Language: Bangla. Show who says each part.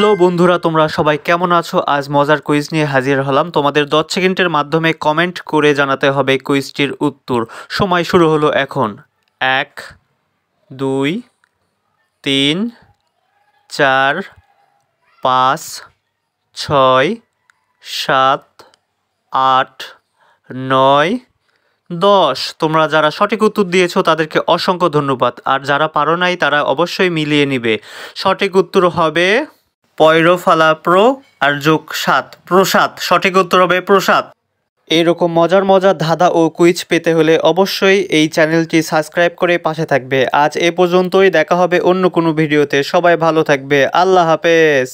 Speaker 1: হ্যালো বন্ধুরা তোমরা সবাই কেমন আছো আজ মজার কুইজ নিয়ে হাজির হলাম তোমাদের দশ সেকেন্ডের মাধ্যমে কমেন্ট করে জানাতে হবে কুইজটির উত্তর সময় শুরু হলো এখন এক দুই তিন চার পাঁচ ছয় সাত আট নয় দশ তোমরা যারা সঠিক উত্তর দিয়েছো তাদেরকে অসংখ্য ধন্যবাদ আর যারা পারো নাই তারা অবশ্যই মিলিয়ে নিবে সঠিক উত্তর হবে ফালা প্রো আর যোগ সাত প্রসাদ সঠিক উত্তর হবে প্রসাদ এইরকম মজার মজার ধাঁধা ও কুইজ পেতে হলে অবশ্যই এই চ্যানেলটি সাবস্ক্রাইব করে পাশে থাকবে আজ এ পর্যন্তই দেখা হবে অন্য কোনো ভিডিওতে সবাই ভালো থাকবে আল্লাহ হাফেজ